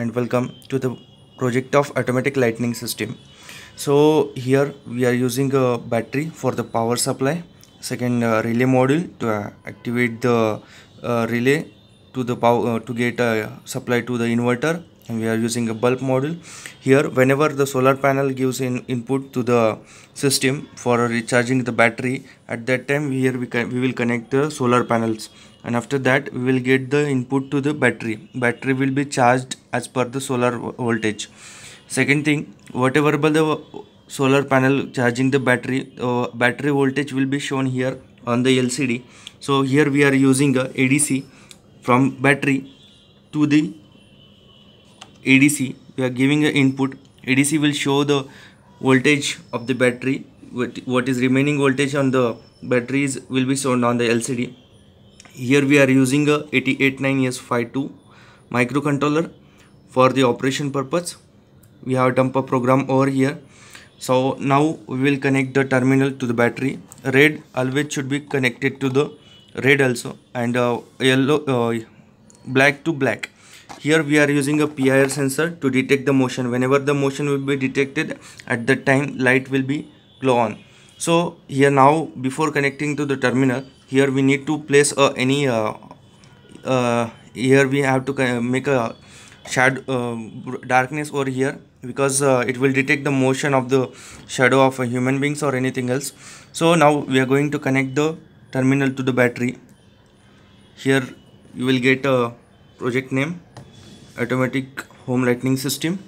and welcome to the project of automatic lightning system so here we are using a battery for the power supply second uh, relay module to uh, activate the uh, relay to the power uh, to get a supply to the inverter and we are using a bulb module here whenever the solar panel gives in input to the system for recharging the battery at that time here we, we will connect the solar panels and after that we will get the input to the battery battery will be charged as per the solar voltage second thing whatever by the solar panel charging the battery uh, battery voltage will be shown here on the LCD so here we are using a ADC from battery to the ADC we are giving an input ADC will show the voltage of the battery what, what is remaining voltage on the batteries will be shown on the LCD here we are using a 889S52 microcontroller for the operation purpose we have dumper program over here so now we will connect the terminal to the battery red always should be connected to the red also and uh, yellow uh, black to black here we are using a PIR sensor to detect the motion whenever the motion will be detected at that time light will be glow on so here now before connecting to the terminal here we need to place uh, any uh, uh, here we have to make a shadow uh, darkness over here because uh, it will detect the motion of the shadow of human beings or anything else so now we are going to connect the terminal to the battery here you will get a project name automatic home lighting system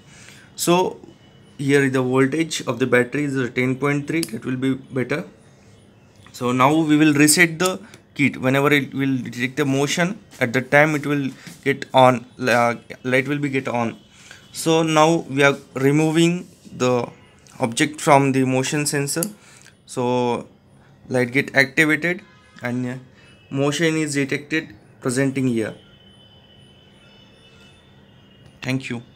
so here the voltage of the battery is 10.3 that will be better so now we will reset the kit whenever it will detect the motion at the time it will get on uh, light will be get on so now we are removing the object from the motion sensor so light get activated and motion is detected presenting here thank you